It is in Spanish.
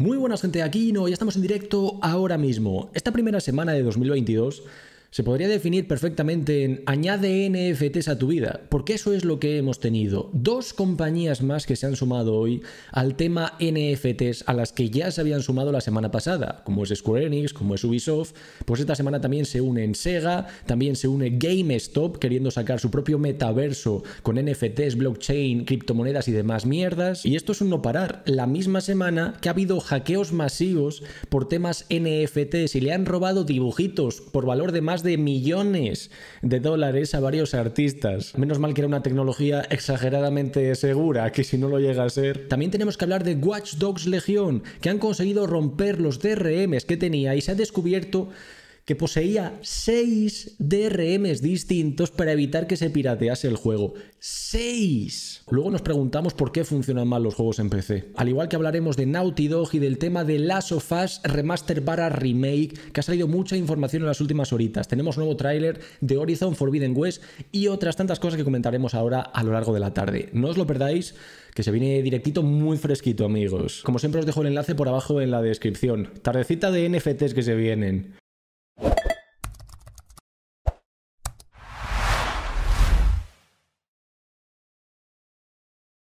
Muy buenas gente, aquí no, ya estamos en directo ahora mismo. Esta primera semana de 2022 se podría definir perfectamente en añade NFTs a tu vida, porque eso es lo que hemos tenido. Dos compañías más que se han sumado hoy al tema NFTs a las que ya se habían sumado la semana pasada, como es Square Enix, como es Ubisoft, pues esta semana también se en Sega, también se une GameStop queriendo sacar su propio metaverso con NFTs, blockchain, criptomonedas y demás mierdas. Y esto es un no parar. La misma semana que ha habido hackeos masivos por temas NFTs y le han robado dibujitos por valor de más de millones de dólares a varios artistas. Menos mal que era una tecnología exageradamente segura, que si no lo llega a ser. También tenemos que hablar de Watch Dogs Legion, que han conseguido romper los DRMs que tenía y se ha descubierto que poseía 6 DRMs distintos para evitar que se piratease el juego. ¡6! Luego nos preguntamos por qué funcionan mal los juegos en PC. Al igual que hablaremos de Naughty Dog y del tema de Last of Us Remaster para Remake, que ha salido mucha información en las últimas horitas. Tenemos nuevo tráiler de Horizon Forbidden West y otras tantas cosas que comentaremos ahora a lo largo de la tarde. No os lo perdáis, que se viene directito muy fresquito, amigos. Como siempre os dejo el enlace por abajo en la descripción. Tardecita de NFTs que se vienen.